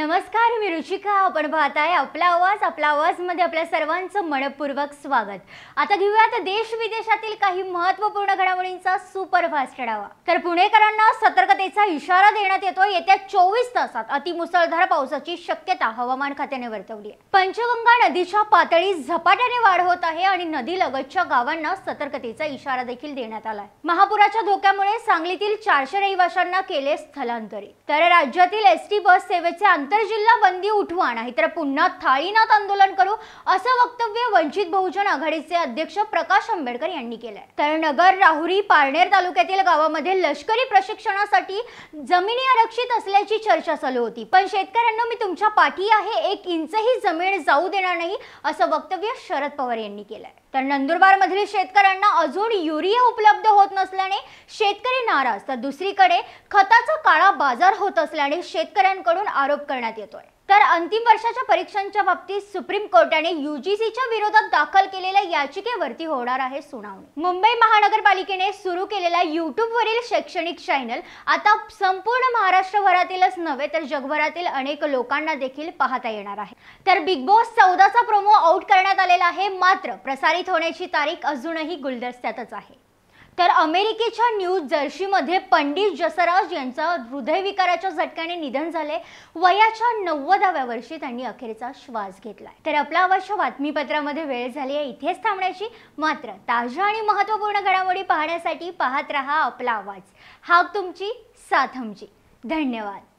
नमस्कार मी रुचिका आपण पाहताय आपला आवाज आपला आवाजमध्ये आपल्या सर्वांचं मनपूर्वक स्वागत आता घेऊयात देश विदेशातील काही महत्त्वपूर्ण घडामोडींचा सुपरफास्ट आढावा तर पुणेकरांना सतर्कतेचा इशारा देण्यात येतो येत्या चोवीस तासात अतिमुसळधार पावसाची शक्यता हवामान खात्याने वर्तवली आहे पंचगंगा नदीच्या पातळी झपाट्याने वाढ होत आहे आणि नदी लगतच्या गावांना सतर्कतेचा इशारा देखील देण्यात आलाय महापुराच्या धोक्यामुळे सांगलीतील चारशे रहिवाशांना केले स्थलांतरित तर राज्यातील टी बस सेवेचे आंतरजिल्हा बंदी उठवा तर पुन्हा थाळीनाथ आंदोलन करू असं वक्तव्य वंचित बहुजन आघाडीचे अध्यक्ष प्रकाश आंबेडकर यांनी केलंय तर नगर राहुरी पारनेर तालुक्यातील गावामध्ये लष्करी प्रशिक्षणासाठी जमिनी आरक्षित असल्याची चर्चा चालू होती पण शेतकऱ्यांना मी तुमच्या पाठी आहे एक इंचही जमीन जाऊ देणार नाही असं वक्तव्य शरद पवार यांनी केलंय तर नंदुरबारमधील शेतकऱ्यांना अजून युरिया उपलब्ध होत नसल्याने शेतकरी नाराज तर दुसरीकडे खताचा काळा बाजार होत असल्याने शेतकऱ्यांकडून आरोप करण्यात येतोय तर अंतिम वर्षाच्या परीक्षांच्या बाबतीत सुप्रीम कोर्टाने युजीसीच्या विरोधात दाखल केलेल्या याचिकेवरती होणार आहे सुनावणी मुंबई महानगरपालिकेने सुरू केलेला युट्यूबवरील शैक्षणिक चॅनल आता संपूर्ण महाराष्ट्रभरातीलच नव्हे तर जगभरातील अनेक लोकांना देखील पाहता येणार आहे तर बिग बॉस चौदाचा प्रोमो आउट करण्यात आलेला आहे मात्र प्रसारित होण्याची तारीख अजूनही गुलदस्त्यातच आहे तर अमेरिकेच्या न्यू जर्सीमध्ये पंडित जसराज यांचं हृदयविकाराच्या झटक्याने निधन झाले वयाच्या नव्वदाव्या वर्षी त्यांनी अखेरचा श्वास घेतला तर आपला अवश्य बातमीपत्रामध्ये वेळ झाली आहे इथेच थांबण्याची मात्र ताज्या आणि महत्त्वपूर्ण घडामोडी पाहण्यासाठी पाहत रहा आपला आवाज हा तुमची साथ धन्यवाद